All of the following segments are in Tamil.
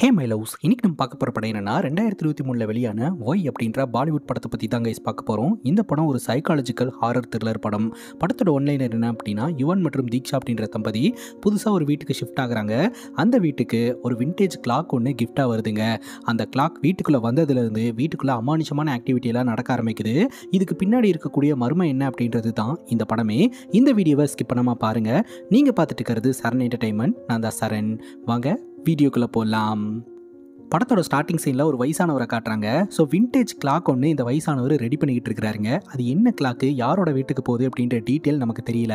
ஹே மை லவ்ஸ் இன்னைக்கு நம்ம பார்க்க போகிற படம் என்னன்னா ரெண்டாயிரத்தி இருபத்தி மூணில் வெளியான ஒய் அப்படின்ற பாலிவுட் படத்தை பற்றி தாங்க இஸ் பார்க்க போகிறோம் இந்த படம் ஒரு சைக்காலஜிக்கல் ஹாரர் த்ரில்லர் படம் படத்தோட ஒன்லைனர் என்ன அப்படின்னா யுவன் மற்றும் தீக்ஷா அப்படின்ற தம்பதி புதுசாக ஒரு வீட்டுக்கு ஷிஃப்ட் ஆகுறாங்க அந்த வீட்டுக்கு ஒரு வின்டேஜ் கிளாக் ஒன்று கிஃப்டாக வருதுங்க அந்த கிளாக் வீட்டுக்குள்ளே வந்ததுலேருந்து வீட்டுக்குள்ளே அமானுஷமான ஆக்டிவிட்டியெல்லாம் நடக்க ஆரம்பிக்குது இதுக்கு பின்னாடி இருக்கக்கூடிய மர்மம் என்ன அப்படின்றது தான் இந்த படமே இந்த வீடியோவை ஸ்கிப் பண்ணாமல் பாருங்கள் நீங்கள் பார்த்துட்டு இருக்கிறது சரண் என்டர்டைன்மெண்ட் நான் தான் சரண் வாங்க வீடியோக்குள்ளே போகலாம் படத்தோட ஸ்டார்டிங் சீனில் ஒரு வயசானவரை காட்டுறாங்க ஸோ விண்டேஜ் கிளாக் ஒன்று இந்த வயசானவர் ரெடி பண்ணிக்கிட்டு இருக்கிறாருங்க அது என்ன கிளாக்கு யாரோட வீட்டுக்கு போகுது அப்படின்ற டீட்டெயில் நமக்கு தெரியல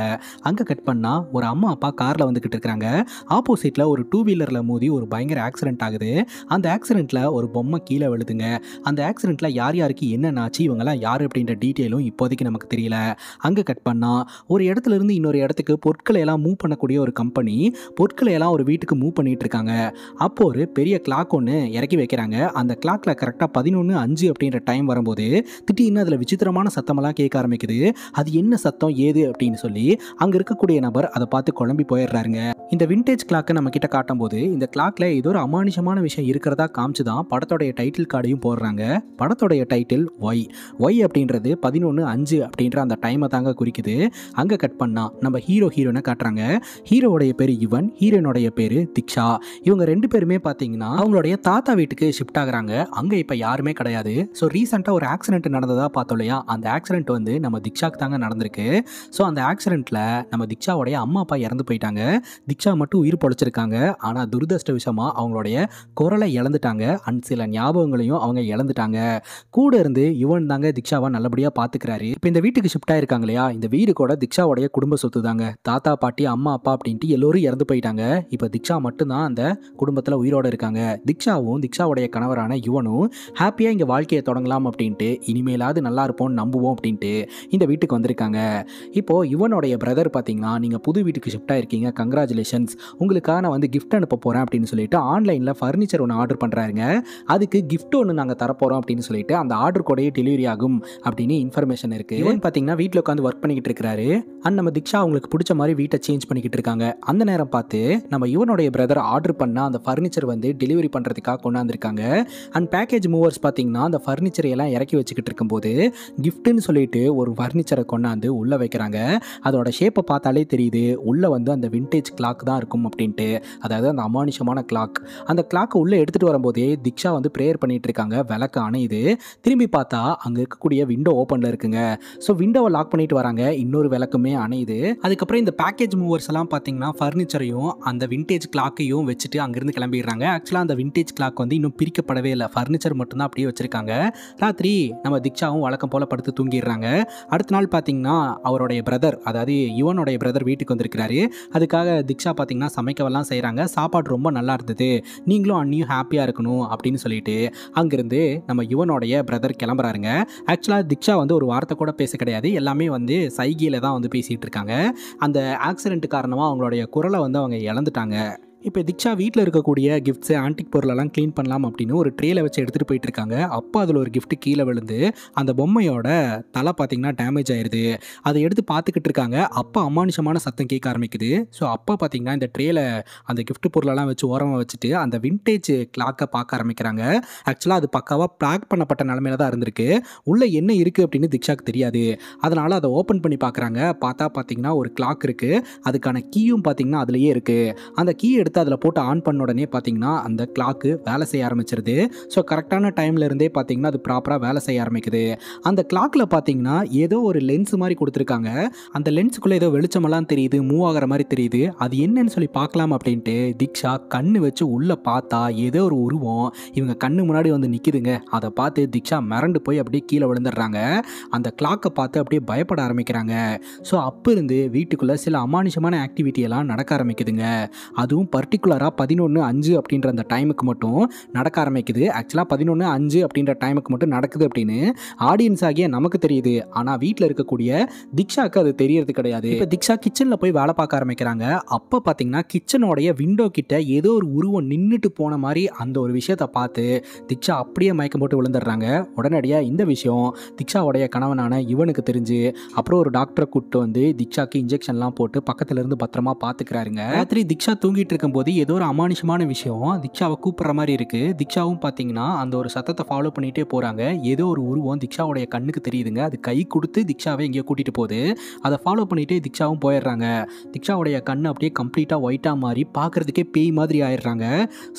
அங்கே கட் பண்ணால் ஒரு அம்மா அப்பா காரில் வந்துக்கிட்டு இருக்கிறாங்க ஆப்போசிட்டில் ஒரு டூ வீலரில் மோதி ஒரு பயங்கர ஆக்சிடென்ட் ஆகுது அந்த ஆக்சிடெண்ட்டில் ஒரு பொம்மை கீழே விழுதுங்க அந்த ஆக்சிடெண்ட்டில் யார் யாருக்கு என்னென்னாச்சு இவங்கெல்லாம் யார் அப்படின்ற டீட்டெயிலும் இப்போதைக்கு நமக்கு தெரியல அங்கே கட் பண்ணால் ஒரு இடத்துலேருந்து இன்னொரு இடத்துக்கு பொருட்களை எல்லாம் மூவ் பண்ணக்கூடிய ஒரு கம்பெனி பொருட்களை எல்லாம் ஒரு வீட்டுக்கு மூவ் பண்ணிகிட்டு இருக்காங்க அப்போது ஒரு பெரிய கிளாக் ஒன்று இறக்கி வைக்கிறாங்க அந்த கிளாக்ல கரெக்டாக பதினொன்று அஞ்சு அப்படின்ற டைம் வரும்போது திடீர்னு அதில் விசித்திரமான சத்தமெல்லாம் கேட்க ஆரம்பிக்குது அது என்ன சத்தம் ஏது அப்படின்னு சொல்லி அங்கே இருக்கக்கூடிய நபர் அதை பார்த்து குழம்பி போயிடுறாருங்க இந்த விண்டேஜ் கிளாக்கை நம்ம கிட்ட காட்டும்போது இந்த கிளாக்ல ஏதோ ஒரு அமானுஷமான விஷயம் இருக்கிறதா காமிச்சுதான் தான் படத்தோடைய டைட்டில் கார்டையும் போடுறாங்க படத்தோடைய டைட்டில் ஒய் ஒய் அப்படின்றது பதினொன்று அஞ்சு அப்படின்ற அந்த டைமை தாங்க குறிக்குது அங்கே கட் பண்ணால் நம்ம ஹீரோ ஹீரோனை காட்டுறாங்க ஹீரோவுடைய பேர் யுவன் ஹீரோனுடைய பேர் திக்ஷா இவங்க ரெண்டு பேருமே பார்த்தீங்கன்னா அவங்களுடைய தாத்தா வீட்டுக்கு ஷிஃப்ட் ஆகுறாங்க அங்கே இப்போ யாருமே கிடையாது ஸோ ரீசெண்டாக ஒரு ஆக்சிடென்ட் நடந்ததாக பார்த்தோம் இல்லையா அந்த ஆக்சிடென்ட் வந்து நம்ம திக்ஷாக்கு தாங்க நடந்திருக்கு ஸோ அந்த ஆக்சிடென்ட்ல நம்ம திக்ஷாவுடைய அம்மா அப்பா இறந்து போயிட்டாங்க திக் ரிச்சா மட்டும் உயிர் பொழைச்சிருக்காங்க ஆனால் துரதிருஷ்டவசமாக அவங்களுடைய குரலை இழந்துட்டாங்க அண்ட் சில ஞாபகங்களையும் அவங்க இழந்துட்டாங்க கூட இருந்து யுவன் தாங்க திக்ஷாவை நல்லபடியாக பார்த்துக்கிறாரு இப்போ இந்த வீட்டுக்கு ஷிஃப்ட் ஆயிருக்காங்க இல்லையா இந்த வீடு கூட திக்ஷாவோடைய குடும்ப சொத்து தாங்க தாத்தா பாட்டி அம்மா அப்பா அப்படின்ட்டு எல்லோரும் இறந்து போயிட்டாங்க இப்போ திக்ஷா மட்டும்தான் அந்த குடும்பத்தில் உயிரோடு இருக்காங்க திக்ஷாவும் திக்ஷாவுடைய கணவரான யுவனும் ஹாப்பியாக இங்கே வாழ்க்கையை தொடங்கலாம் அப்படின்ட்டு இனிமேலாவது நல்லா இருப்போம் நம்புவோம் அப்படின்ட்டு இந்த வீட்டுக்கு வந்திருக்காங்க இப்போது இவனுடைய பிரதர் பார்த்தீங்கன்னா நீங்கள் புது வீட்டுக்கு ஷிஃப்ட் ஆயிருக்கீங்க கங்க்ராச்சுலேஷன் கங்க்ராச்சுலேஷன்ஸ் உங்களுக்காக நான் வந்து கிஃப்ட் அனுப்ப போகிறேன் அப்படின்னு சொல்லிட்டு ஆன்லைனில் ஃபர்னிச்சர் ஒன்று ஆர்டர் பண்ணுறாருங்க அதுக்கு கிஃப்ட் ஒன்று நாங்கள் தரப்போகிறோம் அப்படின்னு சொல்லிட்டு அந்த ஆர்டர் கூடயே டெலிவரி ஆகும் அப்படின்னு இன்ஃபர்மேஷன் இருக்குது பார்த்தீங்கன்னா வீட்டில் உட்காந்து ஒர்க் பண்ணிக்கிட்டு இருக்கிறாரு அண்ட் நம்ம திக்ஷா அவங்களுக்கு பிடிச்ச மாதிரி வீட்டை சேஞ்ச் பண்ணிக்கிட்டு இருக்காங்க அந்த நேரம் பார்த்து நம்ம இவனுடைய பிரதர் ஆர்டர் பண்ண அந்த ஃபர்னிச்சர் வந்து டெலிவரி பண்ணுறதுக்காக கொண்டாந்துருக்காங்க அண்ட் பேக்கேஜ் மூவர்ஸ் பார்த்தீங்கன்னா அந்த ஃபர்னிச்சர் எல்லாம் இறக்கி வச்சுக்கிட்டு இருக்கும்போது கிஃப்ட்டுன்னு சொல்லிட்டு ஒரு ஃபர்னிச்சரை கொண்டாந்து உள்ளே வைக்கிறாங்க அதோட ஷேப்பை பார்த்தாலே தெரியுது உள்ளே வந்து அந்த விண்டேஜ் கிளாக் கிளாக் தான் இருக்கும் அப்படின்ட்டு அதாவது அந்த அமானுஷமான கிளாக் அந்த கிளாக்கை உள்ளே எடுத்துகிட்டு வரும்போதே திக்ஷா வந்து ப்ரேயர் பண்ணிகிட்டு இருக்காங்க விளக்கு அணையுது திரும்பி பார்த்தா அங்கே இருக்கக்கூடிய விண்டோ ஓப்பனில் இருக்குங்க ஸோ விண்டோவை லாக் பண்ணிட்டு வராங்க இன்னொரு விளக்குமே அணையுது அதுக்கப்புறம் இந்த பேக்கேஜ் மூவர்ஸ் எல்லாம் பார்த்தீங்கன்னா ஃபர்னிச்சரையும் அந்த விண்டேஜ் கிளாக்கையும் வச்சுட்டு அங்கேருந்து கிளம்பிடுறாங்க ஆக்சுவலாக அந்த விண்டேஜ் கிளாக் வந்து இன்னும் பிரிக்கப்படவே இல்லை ஃபர்னிச்சர் மட்டும்தான் அப்படியே வச்சிருக்காங்க ராத்திரி நம்ம திக்ஷாவும் வழக்கம் போல படுத்து தூங்கிடுறாங்க அடுத்த நாள் பார்த்தீங்கன்னா அவருடைய பிரதர் அதாவது யுவனுடைய பிரதர் வீட்டுக்கு வந்திருக்கிறாரு அதுக்காக திக்ஷா அனிஷா பார்த்திங்கன்னா சமைக்கவெல்லாம் செய்கிறாங்க சாப்பாடு ரொம்ப நல்லா இருந்தது நீங்களும் அண்ணியும் ஹாப்பியாக இருக்கணும் அப்படின்னு சொல்லிட்டு அங்கேருந்து நம்ம யுவனோடைய பிரதர் கிளம்புறாருங்க ஆக்சுவலாக திக்ஷா வந்து ஒரு வார்த்தை கூட பேச கிடையாது எல்லாமே வந்து சைகியில் தான் வந்து பேசிகிட்டு இருக்காங்க அந்த ஆக்சிடென்ட் காரணமாக அவங்களுடைய குரலை வந்து அவங்க இழந்துட்டாங்க இப்போ திக்ஷா வீட்டில் இருக்கக்கூடிய கிஃப்ட்ஸு ஆன்டிக் பொருளெல்லாம் க்ளீன் பண்ணலாம் அப்படின்னு ஒரு ட்ரேல வச்சு எடுத்துகிட்டு போயிட்டு இருக்காங்க அப்போ அதில் ஒரு கிஃப்ட் கீழே விழுந்து அந்த பொம்மையோட தலை பார்த்தீங்கன்னா டேமேஜ் ஆயிடுது அதை எடுத்து பார்த்துக்கிட்டு இருக்காங்க அப்போ அமானுஷமான சத்தம் கேட்க ஆரம்பிக்குது ஸோ அப்போ பார்த்தீங்கன்னா இந்த ட்ரேயில் அந்த கிஃப்ட் பொருளெல்லாம் வச்சு ஓரமாக வச்சுட்டு அந்த விண்டேஜ் கிளாக்கை பார்க்க ஆரம்பிக்கிறாங்க ஆக்சுவலாக அது பக்காவாக பேக் பண்ணப்பட்ட நிலமையில தான் இருந்திருக்கு உள்ளே என்ன இருக்குது அப்படின்னு திக்ஷாக்கு தெரியாது அதனால் அதை ஓப்பன் பண்ணி பார்க்குறாங்க பார்த்தா பார்த்தீங்கன்னா ஒரு கிளாக் இருக்குது அதுக்கான கீயும் பார்த்தீங்கன்னா அதுலேயே இருக்குது அந்த கீ எடுத்து எடுத்து அதில் போட்டு ஆன் பண்ண உடனே பார்த்தீங்கன்னா அந்த கிளாக்கு வேலை செய்ய ஆரம்பிச்சிருது ஸோ கரெக்டான டைமில் இருந்தே பார்த்தீங்கன்னா அது ப்ராப்பராக வேலை செய்ய ஆரம்பிக்குது அந்த கிளாக்கில் பார்த்தீங்கன்னா ஏதோ ஒரு லென்ஸ் மாதிரி கொடுத்துருக்காங்க அந்த லென்ஸுக்குள்ளே ஏதோ வெளிச்சமெல்லாம் தெரியுது மூவ் ஆகிற மாதிரி தெரியுது அது என்னன்னு சொல்லி பார்க்கலாம் அப்படின்ட்டு தீக்ஷா கண்ணு வச்சு உள்ளே பார்த்தா ஏதோ ஒரு உருவம் இவங்க கண்ணு முன்னாடி வந்து நிற்கிதுங்க அதை பார்த்து தீக்ஷா மிரண்டு போய் அப்படியே கீழே விழுந்துடுறாங்க அந்த கிளாக்கை பார்த்து அப்படியே பயப்பட ஆரம்பிக்கிறாங்க ஸோ அப்போ இருந்து வீட்டுக்குள்ளே சில அமானுஷமான ஆக்டிவிட்டி எல்லாம் நடக்க ஆரம்பிக்குதுங்க அதுவும் பர்டிகுலராக பதினொன்று அஞ்சு அப்படின்ற அந்த டைமுக்கு மட்டும் நடக்க ஆரம்பிக்குது ஆக்சுவலாக பதினொன்று அஞ்சு அப்படின்ற டைமுக்கு மட்டும் நடக்குது அப்படின்னு ஆடியன்ஸ் ஆகிய நமக்கு தெரியுது ஆனால் வீட்டில் இருக்கக்கூடிய திக்ஷாக்கு அது தெரியறது கிடையாது இப்போ திக்ஷா கிச்சனில் போய் வேலை பார்க்க ஆரம்பிக்கிறாங்க அப்போ பார்த்தீங்கன்னா கிச்சனோடைய விண்டோ கிட்ட ஏதோ ஒரு உருவம் நின்றுட்டு போன மாதிரி அந்த ஒரு விஷயத்தை பார்த்து திக்ஷா அப்படியே மயக்கம் போட்டு விழுந்துடுறாங்க உடனடியாக இந்த விஷயம் திக்ஷாவுடைய கணவனான இவனுக்கு தெரிஞ்சு அப்புறம் ஒரு டாக்டரை கூப்பிட்டு வந்து திக்ஷாக்கு இன்ஜெக்ஷன்லாம் போட்டு பக்கத்துலேருந்து பத்திரமா பார்த்துக்கிறாருங்க ராத்திரி திக்ஷா தூங்கிட்டு இருக்கும் போது ஏதோ ஒரு அமானுஷமான விஷயம் திக்ஷாவை கூப்பிட்ற மாதிரி இருக்குது திக்ஷாவும் பார்த்தீங்கன்னா அந்த ஒரு சத்தத்தை ஃபாலோ பண்ணிகிட்டே போகிறாங்க ஏதோ ஒரு உருவம் திக்ஷாவுடைய கண்ணுக்கு தெரியுதுங்க அது கை கொடுத்து திக்ஷாவை எங்கேயோ கூட்டிகிட்டு போகுது அதை ஃபாலோ பண்ணிகிட்டே திக்ஷாவும் போயிடுறாங்க திக்ஷாவுடைய கண் அப்படியே கம்ப்ளீட்டாக ஒயிட்டாக மாறி பார்க்குறதுக்கே பேய் மாதிரி ஆயிடுறாங்க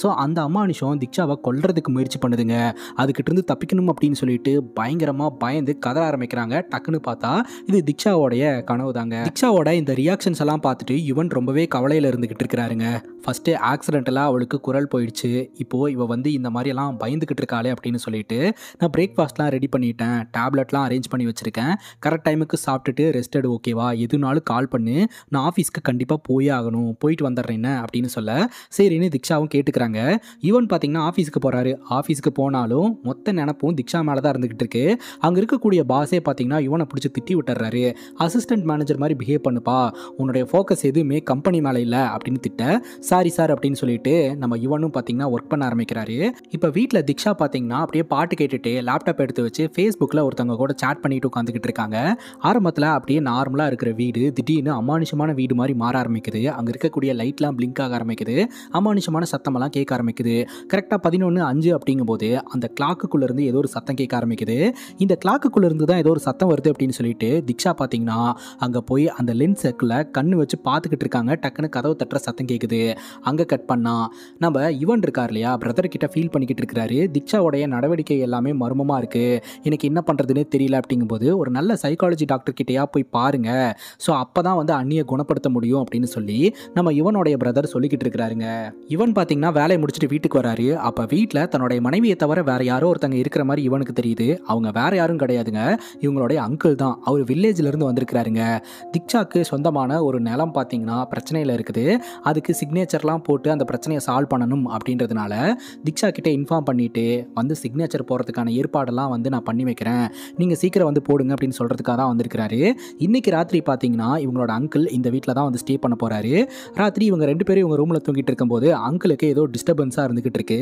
ஸோ அந்த அமானுஷம் திக்ஷாவை கொல்றதுக்கு முயற்சி பண்ணுதுங்க அதுக்கிட்டேருந்து தப்பிக்கணும் அப்படின்னு சொல்லிட்டு பயங்கரமாக பயந்து கதற ஆரம்பிக்கிறாங்க டக்குன்னு பார்த்தா இது திக்ஷாவோடைய கனவு தாங்க திக்ஷாவோட இந்த ரியாக்ஷன்ஸ் எல்லாம் பார்த்துட்டு யுவன் ரொம்பவே கவலையில் இருந்துக்கிட்டு இருக்கிறாருங்க ஃபஸ்ட்டு ஆக்சிடென்டலாக அவளுக்கு குரல் போயிடுச்சு இப்போது இவள் வந்து இந்த மாதிரியெல்லாம் பயந்துக்கிட்டு இருக்காளே அப்படின்னு சொல்லிட்டு நான் பிரேக்ஃபாஸ்ட்லாம் ரெடி பண்ணிட்டேன் டேப்லெட்லாம் அரேஞ்ச் பண்ணி வச்சுருக்கேன் கரெக்ட் டைமுக்கு சாப்பிட்டுட்டு ரெஸ்டட் ஓகேவா எதுனாலும் கால் பண்ணு நான் ஆஃபீஸ்க்கு கண்டிப்பாக போயே ஆகணும் போயிட்டு வந்துடுறேன் அப்படின்னு சொல்ல சரின்னு திக்ஷாவும் கேட்டுக்கிறாங்க ஈவன் பார்த்தீங்கன்னா ஆஃபீஸுக்கு போகிறாரு ஆஃபீஸுக்கு போனாலும் மொத்த நினப்பும் திக்ஷா மேலே தான் இருந்துக்கிட்டு இருக்கு அங்கே இருக்கக்கூடிய பாஸே பார்த்தீங்கன்னா இவனை பிடிச்சி திட்டி விட்டுறாரு அசிஸ்டன்ட் மேனேஜர் மாதிரி பிஹேவ் பண்ணுப்பா உன்னுடைய ஃபோக்கஸ் எதுவுமே கம்பெனி மேலே இல்லை அப்படின்னு திட்ட சாரி சார் அப்படின்னு சொல்லிட்டு நம்ம யுவனும் பார்த்தீங்கன்னா ஒர்க் பண்ண ஆரம்பிக்கிறாரு இப்போ வீட்டில் திக்ஷா பார்த்தீங்கன்னா அப்படியே பாட்டு கேட்டுட்டு லேப்டாப் எடுத்து வச்சு ஃபேஸ்புக்கில் ஒருத்தவங்க கூட சேட் பண்ணிட்டு உட்காந்துக்கிட்டு இருக்காங்க ஆரம்பத்தில் அப்படியே நார்மலாக இருக்கிற வீடு திடீர்னு அமானுஷமான வீடு மாதிரி மாற ஆரம்பிக்குது அங்கே இருக்கக்கூடிய லைட்லாம் பிளிங்க் ஆக ஆரம்பிக்குது அமானுஷமான சத்தமெல்லாம் கேட்க ஆரம்பிக்குது கரெக்டாக பதினொன்று அஞ்சு அப்படிங்கும்போது அந்த கிளாக்குக்குள்ளேருந்து ஏதோ ஒரு சத்தம் கேட்க ஆரம்பிக்குது இந்த கிளாக்குக்குள்ளேருந்து தான் ஏதோ ஒரு சத்தம் வருது அப்படின்னு சொல்லிட்டு திக்ஷா பார்த்தீங்கன்னா அங்கே போய் அந்த லென்ஸுக்குள்ளே கண்ணு வச்சு பார்த்துக்கிட்டு இருக்காங்க டக்குன்னு கதவு தட்டுற சத்தம் கேட்குது அங்கே கட் பண்ணால் நம்ம இவன் இருக்கார் இல்லையா பிரதர் கிட்ட ஃபீல் பண்ணிக்கிட்டு இருக்கிறாரு தீக்ஷாவுடைய நடவடிக்கை எல்லாமே மர்மமாக இருக்குது எனக்கு என்ன பண்ணுறதுன்னு தெரியல அப்படிங்கும்போது ஒரு நல்ல சைக்காலஜி டாக்டர் கிட்டேயா போய் பாருங்கள் ஸோ அப்போ தான் வந்து அண்ணியை குணப்படுத்த முடியும் அப்படின்னு சொல்லி நம்ம இவனுடைய பிரதர் சொல்லிக்கிட்டு இருக்கிறாருங்க இவன் பார்த்தீங்கன்னா வேலையை முடிச்சுட்டு வீட்டுக்கு வராரு அப்போ வீட்டில் தன்னுடைய மனைவியை தவிர வேறு யாரோ ஒருத்தங்க இருக்கிற மாதிரி இவனுக்கு தெரியுது அவங்க வேறு யாரும் கிடையாதுங்க இவங்களுடைய அங்கிள் தான் அவர் வில்லேஜ்லேருந்து வந்திருக்கிறாருங்க திக்ஷாக்கு சொந்தமான ஒரு நிலம் பார்த்தீங்கன்னா பிரச்சனையில் இருக்குது அதுக்கு சிக்னேச்சர் சிக்னேச்சர்லாம் போட்டு அந்த பிரச்சனையை சால்வ் பண்ணணும் அப்படின்றதுனால தீக்ஷா கிட்டே இன்ஃபார்ம் பண்ணிவிட்டு வந்து சிக்னேச்சர் போகிறதுக்கான ஏற்பாடெல்லாம் வந்து நான் பண்ணி வைக்கிறேன் நீங்கள் சீக்கிரம் வந்து போடுங்க அப்படின்னு சொல்கிறதுக்காக தான் வந்திருக்கிறாரு இன்றைக்கி ராத்திரி பார்த்தீங்கன்னா இவங்களோட அங்கிள் இந்த வீட்டில் தான் வந்து ஸ்டே பண்ண போகிறாரு ராத்திரி இவங்க ரெண்டு பேரும் இவங்க ரூமில் தூங்கிட்டு இருக்கும்போது அங்கிளுக்கு ஏதோ டிஸ்டர்பன்ஸாக இருந்துக்கிட்டு இருக்கு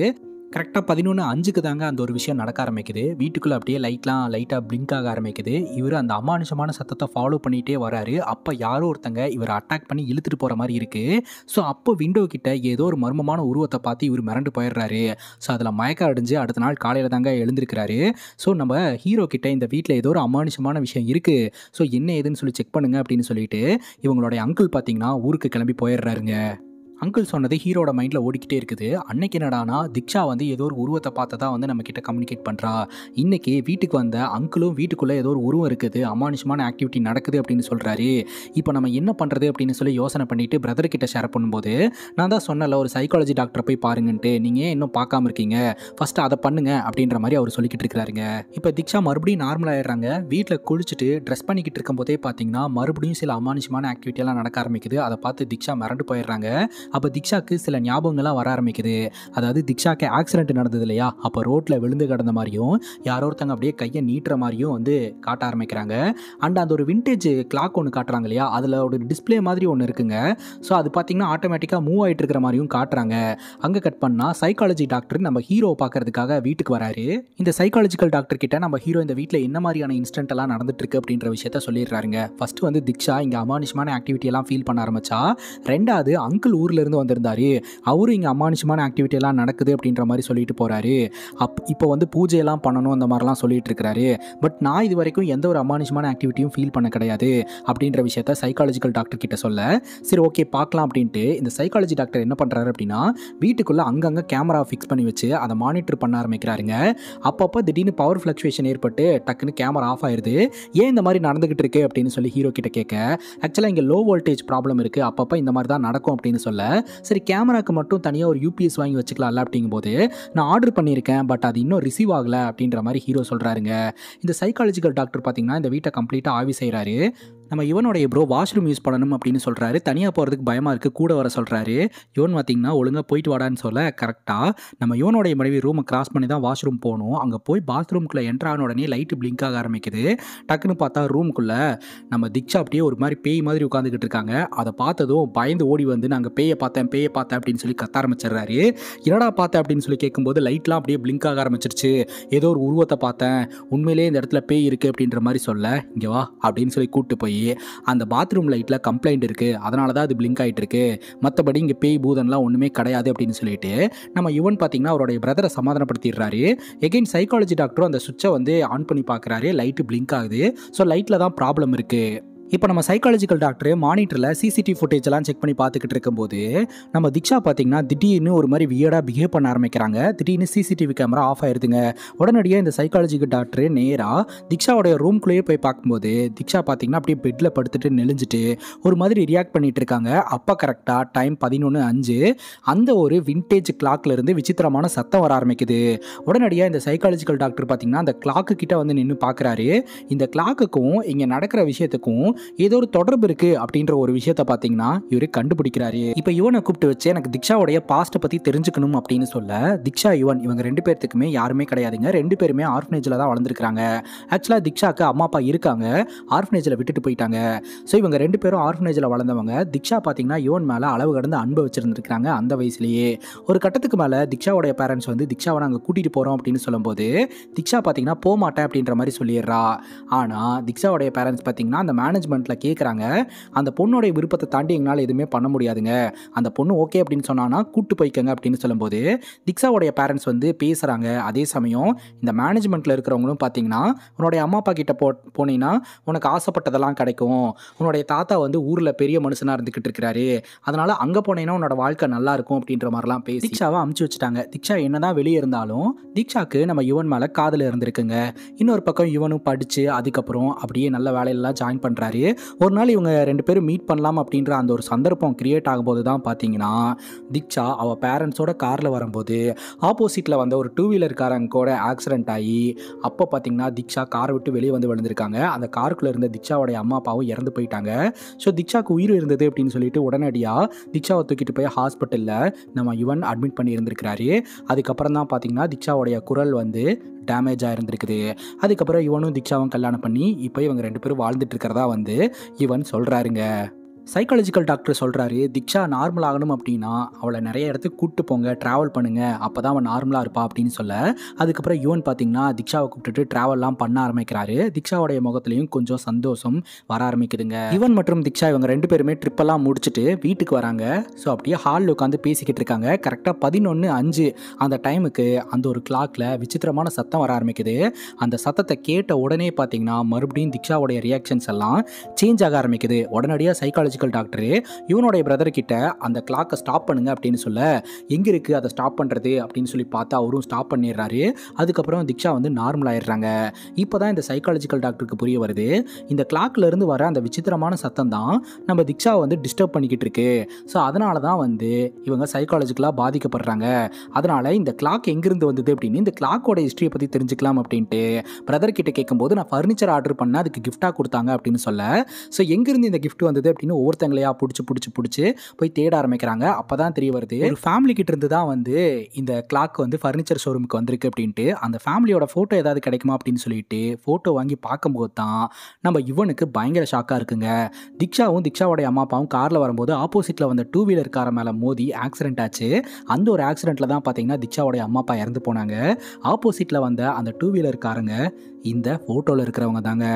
கரெக்டாக பதினொன்று அஞ்சுக்கு தாங்க அந்த ஒரு விஷயம் நடக்க ஆரம்பிக்குது வீட்டுக்குள்ளே அப்படியே லைட்லாம் லைட்டாக பிளிங்க் ஆக ஆரம்பிக்குது இவர் அந்த அமானுஷமான சத்தத்தை ஃபாலோ பண்ணிகிட்டே வராரு அப்போ யாரோ ஒருத்தங்க இவர் அட்டாக் பண்ணி இழுத்துட்டு போகிற மாதிரி இருக்குது ஸோ அப்போ விண்டோ கிட்ட ஏதோ ஒரு மர்மமான உருவத்தை பார்த்து இவர் மிரண்டு போயிடுறாரு ஸோ அதில் மயக்கம் அடைஞ்சு அடுத்த நாள் காலையில் தாங்க எழுந்திருக்கிறாரு ஸோ நம்ம ஹீரோ கிட்ட இந்த வீட்டில் ஏதோ ஒரு அமானுஷமான விஷயம் இருக்குது ஸோ என்ன ஏதுன்னு சொல்லி செக் பண்ணுங்க அப்படின்னு சொல்லிட்டு இவங்களுடைய அங்கிள் பார்த்தீங்கன்னா ஊருக்கு கிளம்பி போயிடுறாருங்க அங்கிள் சொன்னது ஹீரோட மைண்டில் ஓடிக்கிட்டே இருக்குது அன்னைக்கு என்னடானா திக்ஷா வந்து ஏதோ ஒரு உருவத்தை பார்த்து வந்து நம்ம கிட்ட கம்யூனிகேட் பண்ணுறா இன்னைக்கு வீட்டுக்கு வந்த அங்கிளும் வீட்டுக்குள்ளே ஏதோ ஒரு உருவம் இருக்குது அமானுஷமான ஆக்டிவிட்டி நடக்குது அப்படின்னு சொல்கிறாரு இப்போ நம்ம என்ன பண்ணுறது அப்படின்னு சொல்லி யோசனை பண்ணிட்டு பிரதர் கிட்ட ஷேர் பண்ணும்போது நான் தான் சொன்னல ஒரு சைக்காலஜி டாக்டரை போய் பாருங்கன்ட்டு நீங்கள் இன்னும் பார்க்காம இருக்கீங்க ஃபஸ்ட்டு அதை பண்ணுங்க அப்படின்ற மாதிரி அவர் சொல்லிக்கிட்டு இருக்கிறாருங்க இப்போ திக்ஷா மறுபடியும் நார்மல் ஆயிடுறாங்க வீட்டில் குளிச்சுட்டு ட்ரெஸ் பண்ணிக்கிட்டு இருக்கும்போதே பார்த்தீங்கன்னா மறுபடியும் சில அமானுஷமான ஆக்டிவிட்டியெல்லாம் நடக்க ஆரம்பிக்குது அதை பார்த்து திக்ஷா மறண்டு போயிடுறாங்க அப்போ திக்ஷாக்கு சில ஞாபகங்கள்லாம் வர ஆரம்பிக்குது அதாவது திக்ஷாக்கு ஆக்சிடென்ட் நடந்தது இல்லையா அப்போ ரோட்டில் விழுந்து கிடந்த மாதிரியும் யாரோ ஒருத்தங்க அப்படியே கையை நீட்டுற மாதிரியும் வந்து காட்ட ஆரம்பிக்கிறாங்க அண்ட் அந்த ஒரு விண்டேஜ் கிளாக் ஒன்று காட்டுறாங்க இல்லையா அதில் ஒரு டிஸ்பிளே மாதிரி ஒன்று இருக்குங்க ஸோ அது பார்த்திங்கன்னா ஆட்டோமேட்டிக்காக மூவ் ஆகிட்டு இருக்கிற மாதிரியும் காட்டுறாங்க அங்கே கட் பண்ணால் சைக்காலஜி டாக்டர் நம்ம ஹீரோ பார்க்குறதுக்காக வீட்டுக்கு வராரு இந்த சைக்காலஜிக்கல் டாக்டர் கிட்ட நம்ம ஹீரோ இந்த வீட்டில் என்ன மாதிரியான இன்ஸ்டன்ட் எல்லாம் நடந்துட்டு இருக்கு அப்படின்ற விஷயத்த சொல்லிடுறாருங்க ஃபர்ஸ்ட் வந்து திக்ஷா இங்கே அமானுஷமான ஆக்டிவிட்டி எல்லாம் ஃபீல் பண்ண ஆரம்பிச்சா ரெண்டாவது அங்கிள் ஊரில் இருந்து வந்திருந்தாரு அவரும் இங்கே அமானுஷமான ஆக்டிவிட்டியெல்லாம் நடக்குது அப்படின்ற மாதிரி சொல்லிட்டு போறாரு அப் இப்போ வந்து பூஜையெல்லாம் பண்ணணும் அந்த மாதிரிலாம் சொல்லிட்டு இருக்கிறாரு பட் நான் இது வரைக்கும் எந்த ஒரு அமானுஷமான ஆக்டிவிட்டியும் ஃபீல் பண்ண கிடையாது அப்படின்ற விஷயத்த சைக்காலஜிக்கல் டாக்டர் கிட்ட சொல்ல சரி ஓகே பார்க்கலாம் அப்படின்ட்டு இந்த சைக்காலஜி டாக்டர் என்ன பண்ணுறாரு அப்படின்னா வீட்டுக்குள்ளே அங்கங்கே கேமரா ஃபிக்ஸ் பண்ணி வச்சு அதை மானிட்டர் பண்ண ஆரம்பிக்கிறாருங்க அப்பப்போ திடீர்னு பவர் ஃப்ளக்சுவேஷன் ஏற்பட்டு டக்குன்னு கேமரா ஆஃப் ஆயிடுது ஏன் இந்த மாதிரி நடந்துகிட்டு இருக்கு அப்படின்னு சொல்லி ஹீரோ கிட்ட கேட்க ஆக்சுவலாக இங்கே லோ வோல்டேஜ் ப்ராப்ளம் இருக்குது அப்பப்போ இந்த மாதிரி தான் நடக்கும் அப்படின்னு சொல்ல சரி கேமராக்கு மட்டும் தனியாக ஒரு யூபிஎஸ் வாங்கி வச்சுக்கலாம்ல அப்படிங்கும்போது நான் ஆர்டர் பண்ணியிருக்கேன் பட் அது இன்னும் ரிசீவ் ஆகலை அப்படின்ற மாதிரி ஹீரோ சொல்கிறாருங்க இந்த சைக்காலஜிக்கல் டாக்டர் பார்த்தீங்கன்னா இந்த வீட்டை கம்ப்ளீட்டாக ஆவி செய்கிறாரு நம்ம இவனுடைய ப்ரோ வாஷ்ரூம் யூஸ் பண்ணணும் அப்படின்னு சொல்கிறாரு தனியாக போகிறதுக்கு பயமாக இருக்குது கூட வர சொல்கிறாரு யுவன் பார்த்திங்கன்னா ஒழுங்காக போயிட்டு வாடான்னு சொல்ல கரெக்டாக நம்ம யுவனுடைய மனைவி ரூமை கிராஸ் பண்ணி தான் வாஷ்ரூம் போகணும் அங்கே போய் பாத்ரூம்குள்ளே என்ட்ரான ஆன உடனே லைட்டு பிளிங்க் ஆக ஆரம்பிக்குது டக்குன்னு பார்த்தா ரூம்குள்ளே நம்ம திக்ஷா அப்படியே ஒரு மாதிரி பேய் மாதிரி உட்காந்துக்கிட்டு இருக்காங்க அதை பார்த்ததும் பயந்து ஓடி வந்து நாங்கள் பேயை பார்த்தேன் பேயை பார்த்தேன் அப்படின்னு சொல்லி கத்த ஆரம்பிச்சிடுறாரு என்னடா பார்த்தேன் அப்படின்னு சொல்லி கேட்கும்போது லைட்லாம் அப்படியே பிளிங்க் ஆக ஆரம்பிச்சிருச்சு ஏதோ ஒரு உருவத்தை பார்த்தேன் உண்மையிலேயே இந்த இடத்துல பேய் இருக்குது அப்படின்ற மாதிரி சொல்ல இங்கே வா அப்படின்னு சொல்லி கூப்பிட்டு போய் அந்த பாத்ரூம் லைட்டில் கம்ப்ளைண்ட் இருக்குது அதனால தான் அது பிளிங்க் ஆகிட்டு இருக்கு மற்றபடி இங்கே பேய் பூதன்லாம் ஒன்றுமே கிடையாது அப்படின்னு சொல்லிட்டு நம்ம யுவன் பார்த்தீங்கன்னா அவருடைய பிரதரை சமாதானப்படுத்திடுறாரு எகெயின் சைக்காலஜி டாக்டரும் அந்த சுவிட்சை வந்து ஆன் பண்ணி பார்க்குறாரு லைட்டு பிளிங்க் ஆகுது ஸோ லைட்டில் தான் ப்ராப்ளம் இருக்குது இப்போ நம்ம சைக்காலஜிக்கல் டாக்டர் மானிட்டரில் சிசிடிவி ஃபுட்டேஜ் எல்லாம் செக் பண்ணி பார்த்துக்கிட்டு இருக்கும்போது நம்ம திக்ஷா பார்த்தீங்கன்னா திடீர்னு ஒரு மாதிரி வியடாக பிஹேவ் பண்ண ஆரம்பிக்கிறாங்க திடீர்னு சிசிடிவி கேமரா ஆஃப் ஆயிருதுங்க உடனடியாக இந்த சைக்காலஜிக்கல் டாக்டர் நேராக திக்ஷாவோடைய ரூம்குள்ளேயே போய் பார்க்கும்போது திக்ஷா பார்த்தீங்கன்னா அப்படியே பெட்டில் படுத்துட்டு நெளிஞ்சிட்டு ஒரு மாதிரி ரியாக்ட் பண்ணிட்டு இருக்காங்க அப்போ கரெக்டாக டைம் பதினொன்று அஞ்சு அந்த ஒரு வின்டேஜ் கிளாக்லேருந்து விசித்திரமான சத்தம் வர ஆரம்பிக்குது உடனடியாக இந்த சைக்காலஜிக்கல் டாக்டர் பார்த்தீங்கன்னா அந்த கிளாக்கு கிட்ட வந்து நின்று பார்க்குறாரு இந்த கிளாக்குக்கும் இங்கே நடக்கிற விஷயத்துக்கும் ஏதோ ஒரு தொடர்பு இருக்கு அப்படின்ற ஒரு விஷயத்த பார்த்தீங்கன்னா இவர் கண்டுபிடிக்கிறாரு இப்போ யுவனை கூப்பிட்டு வச்சு எனக்கு திக்ஷாவுடைய பாஸ்ட்டை பற்றி தெரிஞ்சுக்கணும் அப்படின்னு சொல்ல திக்ஷா யுவன் இவங்க ரெண்டு பேர்த்துக்குமே யாருமே கிடையாதுங்க ரெண்டு பேருமே ஆர்ஃபனேஜில் தான் வளர்ந்துருக்காங்க ஆக்சுவலா திக்ஷாக்கு அம்மா அப்பா இருக்காங்க ஆர்ஃபனேஜில் விட்டுட்டு போயிட்டாங்க ஸோ இவங்க ரெண்டு பேரும் ஆர்ஃபனேஜில் வளர்ந்தவங்க திக்ஷா பார்த்தீங்கன்னா யுவன் மேலே அளவு கடந்து அன்பு வச்சிருந்திருக்காங்க அந்த வயசுலேயே ஒரு கட்டத்துக்கு மேலே திக்ஷாவுடைய பேரண்ட்ஸ் வந்து திக்ஷாவை நாங்கள் கூட்டிகிட்டு போகிறோம் அப்படின்னு சொல்லும்போது திக்ஷா பார்த்தீங்கன்னா போக மாட்டேன் அப்படின்ற மாதிரி சொல்லிடுறா ஆனால் திக்ஷாவுடைய பேரண்ட்ஸ் பார்த்தீங்கன்னா அந்த மேனேஜ்மெண்ட் மேனேஜ்மெண்ட்டில் கேட்குறாங்க அந்த பொண்ணுடைய விருப்பத்தை தாண்டி எங்களால் எதுவுமே பண்ண முடியாதுங்க அந்த பொண்ணு ஓகே அப்படின்னு சொன்னான்னா கூட்டு போய்க்கங்க அப்படின்னு சொல்லும்போது திக்ஷாவுடைய பேரண்ட்ஸ் வந்து பேசுகிறாங்க அதே சமயம் இந்த மேனேஜ்மெண்ட்டில் இருக்கிறவங்களும் பார்த்தீங்கன்னா உன்னுடைய அம்மா அப்பா கிட்ட போ போனீங்கன்னா உனக்கு ஆசைப்பட்டதெல்லாம் கிடைக்கும் உன்னுடைய தாத்தா வந்து ஊரில் பெரிய மனுஷனாக இருந்துக்கிட்டு இருக்கிறாரு அதனால் அங்கே போனீங்கன்னா உன்னோட வாழ்க்கை நல்லா இருக்கும் அப்படின்ற மாதிரிலாம் பேசி திக்ஷாவை அமுச்சு வச்சுட்டாங்க திக்ஷா என்னதான் வெளியே இருந்தாலும் திக்ஷாக்கு நம்ம யுவன் மேலே காதில் இருந்திருக்குங்க இன்னொரு பக்கம் யுவனும் படித்து அதுக்கப்புறம் அப்படியே நல்ல வேலையெல்லாம் ஜாயின் பண்ணுறாரு மாதிரியே ஒரு நாள் இவங்க ரெண்டு பேரும் மீட் பண்ணலாம் அப்படின்ற அந்த ஒரு சந்தர்ப்பம் கிரியேட் ஆகும்போது தான் பார்த்தீங்கன்னா தீக்ஷா அவள் பேரண்ட்ஸோட காரில் வரும்போது ஆப்போசிட்டில் வந்த ஒரு டூ காரங்க கூட ஆக்சிடென்ட் ஆகி அப்போ பார்த்தீங்கன்னா தீக்ஷா காரை விட்டு வெளியே வந்து விழுந்திருக்காங்க அந்த காருக்குள்ளே இருந்த தீக்ஷாவோடைய அம்மா அப்பாவும் இறந்து போயிட்டாங்க ஸோ தீக்ஷாவுக்கு உயிர் இருந்தது அப்படின்னு சொல்லிட்டு உடனடியாக தீக்ஷாவை தூக்கிட்டு போய் ஹாஸ்பிட்டலில் நம்ம யுவன் அட்மிட் பண்ணி இருந்திருக்கிறாரு அதுக்கப்புறம் தான் பார்த்தீங்கன்னா திக்ஷாவோடைய குரல் வந்து டேமேஜ் ஆகிருந்திருக்குது அதுக்கப்புறம் இவனும் தீக்ஷாவும் கல்யாணம் பண்ணி இப்போ இவங்க ரெண்டு பேரும் வாழ்ந்துட்டு இருக்கிறதா வந்து இவன் சொல்கிறாருங்க சைக்காலஜிக்கல் டாக்டர் சொல்கிறாரு திக்ஷா நார்மல் ஆகணும் அப்படின்னா அவளை நிறைய இடத்துக்கு கூப்பிட்டு போங்க ட்ராவல் பண்ணுங்கள் அப்போ தான் அவள் நார்மலாக இருப்பா அப்படின்னு சொல்ல அதுக்கப்புறம் யுவன் பார்த்தீங்கன்னா திக்ஷாவை கூப்பிட்டுட்டு ட்ராவல்லாம் பண்ண ஆரம்பிக்கிறாரு திக்ஷாவுடைய முகத்துலையும் கொஞ்சம் சந்தோஷம் வர ஆரம்பிக்குதுங்க யுவன் மற்றும் திக்ஷா இவங்க ரெண்டு பேருமே ட்ரிப்பெல்லாம் முடிச்சுட்டு வீட்டுக்கு வராங்க ஸோ அப்படியே ஹாலில் உட்காந்து பேசிக்கிட்டு இருக்காங்க கரெக்டாக பதினொன்று அஞ்சு அந்த டைமுக்கு அந்த ஒரு கிளாக்கில் விசித்திரமான சத்தம் வர ஆரம்பிக்குது அந்த சத்தத்தை கேட்ட உடனே பார்த்தீங்கன்னா மறுபடியும் திக்ஷாவுடைய ரியாக்ஷன்ஸ் எல்லாம் சேஞ்ச் ஆக ஆரம்பிக்குது உடனடியாக சைக்காலஜி ஜுவாலஜிக்கல் டாக்டரு இவனுடைய பிரதர்கிட்ட அந்த கிளாக்கை ஸ்டாப் பண்ணுங்க அப்படின்னு சொல்ல எங்கே இருக்குது அதை ஸ்டாப் பண்ணுறது அப்படின்னு சொல்லி பார்த்தா அவரும் ஸ்டாப் பண்ணிடுறாரு அதுக்கப்புறம் திக்ஷா வந்து நார்மல் ஆயிடுறாங்க இப்போ தான் இந்த சைக்காலஜிக்கல் டாக்டருக்கு புரிய வருது இந்த கிளாக்லேருந்து வர அந்த விசித்திரமான சத்தம் தான் நம்ம திக்ஷாவை வந்து டிஸ்டர்ப் பண்ணிக்கிட்டு இருக்கு ஸோ அதனால தான் வந்து இவங்க சைக்காலஜிக்கலாக பாதிக்கப்படுறாங்க அதனால் இந்த கிளாக் எங்கேருந்து வந்தது அப்படின்னு இந்த கிளாக்கோட ஹிஸ்ட்ரியை பற்றி தெரிஞ்சுக்கலாம் அப்படின்ட்டு பிரதர்கிட்ட கேட்கும்போது நான் ஃபர்னிச்சர் ஆர்டர் பண்ணால் அதுக்கு கிஃப்டாக கொடுத்தாங்க அப்படின்னு சொல்ல ஸோ எங்கேருந்து இந்த கிஃப்ட் வந்தது அப்படின்னு ஒவ்வொருத்தங்களையா பிடிச்சி பிடிச்சி பிடிச்சி போய் தேட ஆரம்பிக்கிறாங்க அப்போ தான் தெரிய வருது ஒரு ஃபேமிலி கிட்ட இருந்து தான் வந்து இந்த கிளாக் வந்து ஃபர்னிச்சர் ஷோரூமுக்கு வந்திருக்கு அப்படின்ட்டு அந்த ஃபேமிலியோட ஃபோட்டோ ஏதாவது கிடைக்குமா அப்படின்னு சொல்லிட்டு ஃபோட்டோ வாங்கி பார்க்கும்போது தான் நம்ம இவனுக்கு பயங்கர ஷாக்காக இருக்குங்க திக்ஷாவும் திக்ஷாவோடைய அம்மா அப்பாவும் காரில் வரும்போது ஆப்போசிட்டில் வந்த டூ வீலர் கார மேலே மோதி ஆக்சிடென்ட் ஆச்சு அந்த ஒரு ஆக்சிடென்ட்டில் தான் பார்த்தீங்கன்னா திக்ஷாவோடைய அம்மா அப்பா இறந்து போனாங்க ஆப்போசிட்டில் வந்த அந்த டூ வீலர் காரங்க இந்த ஃபோட்டோவில் இருக்கிறவங்க தாங்க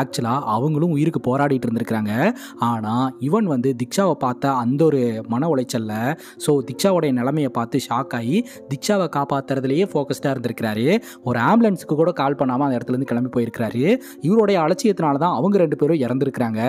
ஆக்சுவலாக அவங்களும் உயிருக்கு போராடிட்டு இருந்திருக்கிறாங்க ஆனால் இவன் வந்து திக்ஷாவை பார்த்த அந்த ஒரு மன உளைச்சலில் ஸோ திக்ஷாவோடைய நிலைமையை பார்த்து ஷாக் ஆகி திக்ஷாவை காப்பாற்றுறதுலேயே ஃபோக்கஸ்டாக இருந்திருக்கிறாரு ஒரு ஆம்புலன்ஸுக்கு கூட கால் பண்ணாமல் அந்த இடத்துலேருந்து கிளம்பி போயிருக்கிறாரு இவருடைய அலட்சியத்தினால தான் அவங்க ரெண்டு பேரும் இறந்துருக்கிறாங்க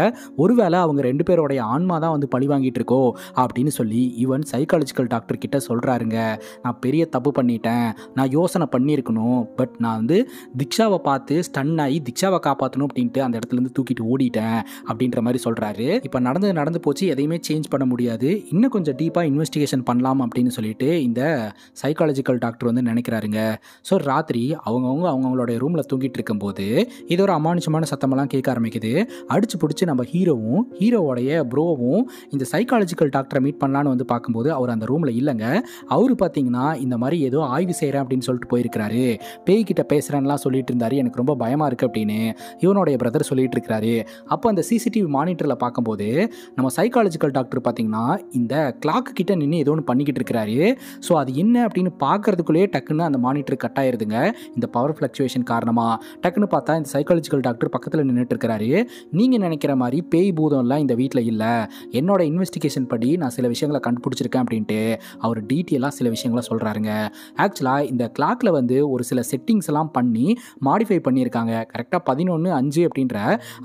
ஒருவேளை அவங்க ரெண்டு பேருடைய ஆன்மா தான் வந்து பழி வாங்கிட்டு இருக்கோ அப்படின்னு சொல்லி இவன் சைக்காலஜிக்கல் டாக்டர் கிட்ட சொல்கிறாருங்க நான் பெரிய தப்பு பண்ணிட்டேன் நான் யோசனை பண்ணியிருக்கணும் பட் நான் வந்து திக்ஷாவை பார்த்து பார்த்து ஸ்டன் ஆகி திக்ஷாவை காப்பாற்றணும் அப்படின்ட்டு அந்த இடத்துலேருந்து தூக்கிட்டு ஓடிட்டேன் அப்படின்ற மாதிரி சொல்கிறாரு இப்போ நடந்து நடந்து போச்சு எதையுமே சேஞ்ச் பண்ண முடியாது இன்னும் கொஞ்சம் டீப்பாக இன்வெஸ்டிகேஷன் பண்ணலாம் அப்படின்னு சொல்லிட்டு இந்த சைக்காலஜிக்கல் டாக்டர் வந்து நினைக்கிறாருங்க ஸோ ராத்திரி அவங்கவுங்க அவங்கவுங்களோட ரூமில் தூங்கிட்டு இருக்கும்போது இது ஒரு அமானுஷமான சத்தமெல்லாம் கேட்க ஆரம்பிக்குது அடிச்சு பிடிச்சி நம்ம ஹீரோவும் ஹீரோவோடைய ப்ரோவும் இந்த சைக்காலஜிக்கல் டாக்டரை மீட் பண்ணலான்னு வந்து பார்க்கும்போது அவர் அந்த ரூமில் இல்லைங்க அவர் பார்த்தீங்கன்னா இந்த மாதிரி ஏதோ ஆய்வு செய்கிறேன் அப்படின்னு சொல்லிட்டு போயிருக்கிறாரு பேய்கிட்ட பேசுகிறேன்லாம் சொல்லிட்டு இருந்தாரு எனக்கு எனக்கு ரொம்ப பயமாக இருக்குது அப்படின்னு இவனுடைய பிரதர் சொல்லிகிட்டு இருக்கிறாரு அப்போ அந்த சிசிடிவி மானிட்டரில் பார்க்கும்போது நம்ம சைக்காலஜிக்கல் டாக்டர் பார்த்திங்கன்னா இந்த கிளாக்கு கிட்ட நின்று ஏதோ ஒன்று பண்ணிக்கிட்டு இருக்கிறாரு ஸோ அது என்ன அப்படின்னு பார்க்குறதுக்குள்ளேயே டக்குன்னு அந்த மானிட்டர் கட் ஆயிருதுங்க இந்த பவர் ஃப்ளக்சுவேஷன் காரணமாக டக்குன்னு பார்த்தா இந்த சைக்காலஜிக்கல் டாக்டர் பக்கத்தில் நின்றுட்டு இருக்கிறாரு நீங்கள் நினைக்கிற மாதிரி பேய் பூதம்லாம் இந்த வீட்டில் இல்லை என்னோட இன்வெஸ்டிகேஷன் படி நான் சில விஷயங்களை கண்டுபிடிச்சிருக்கேன் அப்படின்ட்டு அவர் டீட்டெயிலாக சில விஷயங்களை சொல்கிறாருங்க ஆக்சுவலாக இந்த கிளாக்கில் வந்து ஒரு சில செட்டிங்ஸ் எல்லாம் பண்ணி மாடிஃபை பண்ணியிருக்காங்க கரெக்டாக பதினொன்று அஞ்சு அப்படின்ற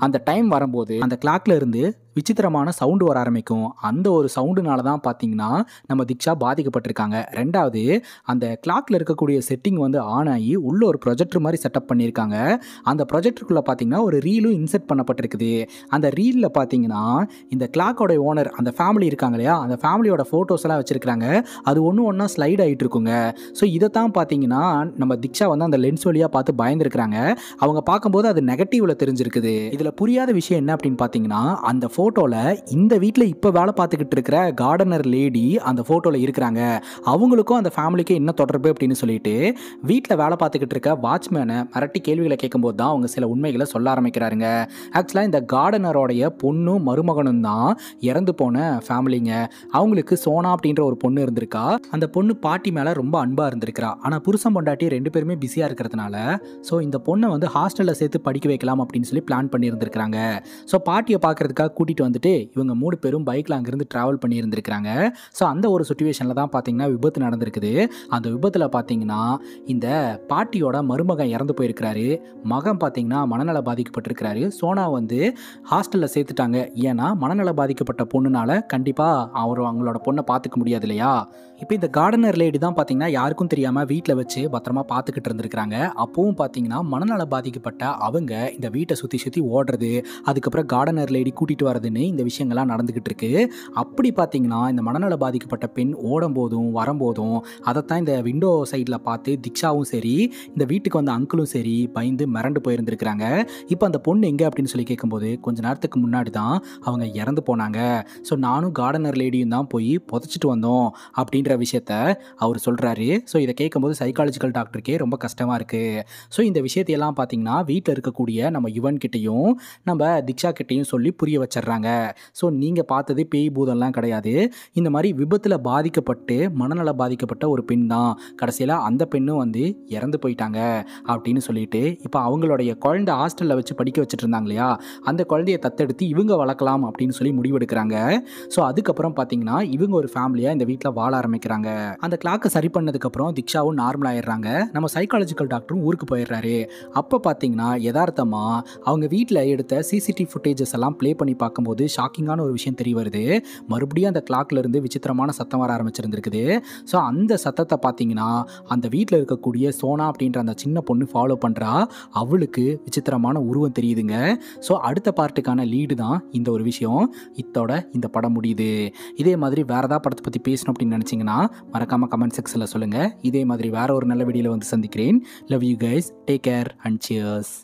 அந்த டைம் வரும்போது அந்த கிளாக்ல இருந்து விசித்திரமான சவுண்டு வர ஆரம்பிக்கும் அந்த ஒரு சவுண்டுனால தான் பார்த்தீங்கன்னா நம்ம திக்ஷா பாதிக்கப்பட்டிருக்காங்க ரெண்டாவது அந்த கிளாக்ல இருக்கக்கூடிய செட்டிங் வந்து ஆன் ஆகி உள்ள ஒரு ப்ரொஜெக்டர் மாதிரி செட்டப் பண்ணியிருக்காங்க அந்த ப்ரொஜெக்டருக்குள்ளே பார்த்தீங்கன்னா ஒரு ரீலும் இன்செர்ட் பண்ணப்பட்டிருக்குது அந்த ரீலில் பார்த்தீங்கன்னா இந்த கிளாக்கோட ஓனர் அந்த ஃபேமிலி இருக்காங்க இல்லையா அந்த ஃபேமிலியோட ஃபோட்டோஸ் எல்லாம் வச்சுருக்காங்க அது ஒன்று ஒன்றா ஸ்லைட் ஆகிட்டு இருக்குங்க ஸோ இதை தான் பார்த்தீங்கன்னா நம்ம திக்ஷா வந்து அந்த லென்ஸ் வழியாக பார்த்து பயந்துருக்கிறாங்க அவங்க பார்க்கும்போது அது நெகட்டிவ்ல தெரிஞ்சிருக்குது இதில் புரியாத விஷயம் என்ன அப்படின்னு பார்த்தீங்கன்னா அந்த ஃபோட்டோ ஃபோட்டோவில் இந்த வீட்டில் இப்போ வேலை பார்த்துக்கிட்டு இருக்கிற கார்டனர் லேடி அந்த ஃபோட்டோவில் இருக்கிறாங்க அவங்களுக்கும் அந்த ஃபேமிலிக்கும் என்ன தொடர்பு அப்படின்னு சொல்லிட்டு வீட்டில் வேலை பார்த்துக்கிட்டு இருக்க வாட்ச்மேனை மிரட்டி கேள்விகளை கேட்கும்போது தான் அவங்க சில உண்மைகளை சொல்ல ஆரம்பிக்கிறாருங்க ஆக்சுவலாக இந்த கார்டனரோடைய பொண்ணும் மருமகனும் தான் இறந்து போன ஃபேமிலிங்க அவங்களுக்கு சோனா அப்படின்ற ஒரு பொண்ணு இருந்திருக்கா அந்த பொண்ணு பாட்டி மேலே ரொம்ப அன்பாக இருந்திருக்கிறா ஆனால் புருஷன் பொண்டாட்டி ரெண்டு பேருமே பிஸியாக இருக்கிறதுனால ஸோ இந்த பொண்ணை வந்து ஹாஸ்டலில் சேர்த்து படிக்க வைக்கலாம் அப்படின்னு சொல்லி பிளான் பண்ணியிருந்திருக்கிறாங்க ஸோ பாட்டியை பார்க்குறதுக்காக கூட்டிகிட்டு வந்துட்டு இவங்க மூணு பேரும் பைக்கில் அங்கேருந்து ட்ராவல் பண்ணியிருந்துருக்கிறாங்க ஸோ அந்த ஒரு சுச்சுவேஷனில் தான் பார்த்தீங்கன்னா விபத்து நடந்திருக்குது அந்த விபத்தில் பார்த்தீங்கன்னா இந்த பாட்டியோட மருமகன் இறந்து போயிருக்கிறாரு மகன் பார்த்தீங்கன்னா மனநல பாதிக்கப்பட்டிருக்கிறாரு சோனா வந்து ஹாஸ்டலில் சேர்த்துட்டாங்க ஏன்னா மனநல பாதிக்கப்பட்ட பொண்ணுனால கண்டிப்பாக அவர் அவங்களோட பொண்ணை பார்த்துக்க முடியாது இல்லையா இப்போ இந்த கார்டனர் லேடி தான் பார்த்தீங்கன்னா யாருக்கும் தெரியாமல் வீட்டில் வச்சு பத்திரமா பார்த்துக்கிட்டு இருந்துருக்காங்க அப்பவும் பார்த்தீங்கன்னா மனநல பாதிக்கப்பட்ட அவங்க இந்த வீட்டை சுற்றி சுற்றி ஓடுறது அதுக்கப்புறம் கார்டனர் லேடி கூட்டிகிட்டு வரதுன்னு இந்த விஷயங்கள்லாம் நடந்துக்கிட்டு இருக்கு அப்படி பார்த்தீங்கன்னா இந்த மனநல பாதிக்கப்பட்ட பெண் ஓடும் போதும் வரும்போதும் அதைத்தான் இந்த விண்டோ சைடில் பார்த்து திக்ஷாவும் சரி இந்த வீட்டுக்கு வந்த அங்கிளும் சரி பயந்து மிரண்டு போயிருந்துருக்கிறாங்க இப்போ அந்த பொண்ணு எங்கே அப்படின்னு சொல்லி கேட்கும்போது கொஞ்ச நேரத்துக்கு முன்னாடி தான் அவங்க இறந்து போனாங்க ஸோ நானும் கார்டனர் லேடியும் தான் போய் புதைச்சிட்டு வந்தோம் அப்படின்னு அப்படின்ற விஷயத்த அவர் சொல்கிறாரு ஸோ இதை கேட்கும்போது சைக்காலஜிக்கல் டாக்டருக்கே ரொம்ப கஷ்டமாக இருக்குது ஸோ இந்த விஷயத்தையெல்லாம் பார்த்திங்கன்னா வீட்டில் இருக்கக்கூடிய நம்ம யுவன்கிட்டையும் நம்ம திக்ஷா கிட்டேயும் சொல்லி புரிய வச்சிடுறாங்க ஸோ நீங்கள் பார்த்தது பேய் பூதம்லாம் கிடையாது இந்த மாதிரி விபத்தில் பாதிக்கப்பட்டு மனநல பாதிக்கப்பட்ட ஒரு பெண் தான் கடைசியில் அந்த பெண்ணும் வந்து இறந்து போயிட்டாங்க அப்படின்னு சொல்லிட்டு இப்போ அவங்களுடைய குழந்தை ஹாஸ்டலில் வச்சு படிக்க வச்சுட்டு இருந்தாங்க இல்லையா அந்த குழந்தையை தத்தெடுத்து இவங்க வளர்க்கலாம் அப்படின்னு சொல்லி முடிவெடுக்கிறாங்க ஸோ அதுக்கப்புறம் பார்த்தீங்கன்னா இவங்க ஒரு ஃபேமிலியாக இந்த வீட்டில் வாழ ஆரம்பிக்கும் ஆரம்பிக்கிறாங்க அந்த கிளாக்கை சரி பண்ணதுக்கப்புறம் திக்ஷாவும் நார்மல் ஆயிடுறாங்க நம்ம சைக்காலஜிக்கல் டாக்டரும் ஊருக்கு போயிடுறாரு அப்போ பார்த்தீங்கன்னா யதார்த்தமாக அவங்க வீட்டில் எடுத்த சிசிடிவி ஃபுட்டேஜஸ் எல்லாம் ப்ளே பண்ணி பார்க்கும்போது ஷாக்கிங்கான ஒரு விஷயம் தெரிய வருது மறுபடியும் அந்த இருந்து விசித்திரமான சத்தம் வர ஆரம்பிச்சிருந்துருக்குது ஸோ அந்த சத்தத்தை பார்த்தீங்கன்னா அந்த வீட்டில் இருக்கக்கூடிய சோனா அப்படின்ற அந்த சின்ன பொண்ணு ஃபாலோ பண்ணுறா அவளுக்கு விசித்திரமான உருவம் தெரியுதுங்க ஸோ அடுத்த பார்ட்டுக்கான லீடு தான் இந்த ஒரு விஷயம் இத்தோட இந்த படம் முடியுது இதே மாதிரி வேறு ஏதாவது படத்தை பற்றி பேசணும் அப்படின்னு நினச்சிங்கன்னா இருந்ததுன்னா மறக்காமல் கமெண்ட் செக்ஷனில் சொல்லுங்கள் இதே மாதிரி வேறு ஒரு நல்ல வீடியோவில் வந்து சந்திக்கிறேன் love you guys take care and cheers